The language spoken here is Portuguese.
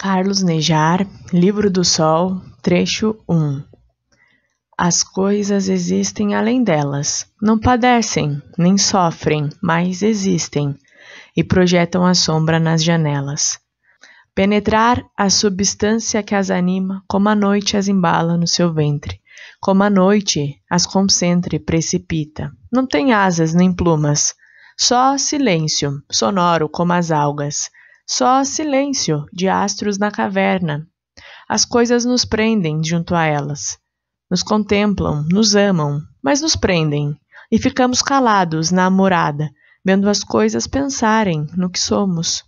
Carlos Nejar, Livro do Sol, trecho 1 As coisas existem além delas, não padecem, nem sofrem, mas existem, e projetam a sombra nas janelas. Penetrar a substância que as anima, como a noite as embala no seu ventre, como a noite as concentra e precipita. Não tem asas nem plumas, só silêncio, sonoro como as algas só silêncio de astros na caverna. As coisas nos prendem junto a elas. Nos contemplam, nos amam, mas nos prendem. E ficamos calados na morada, vendo as coisas pensarem no que somos.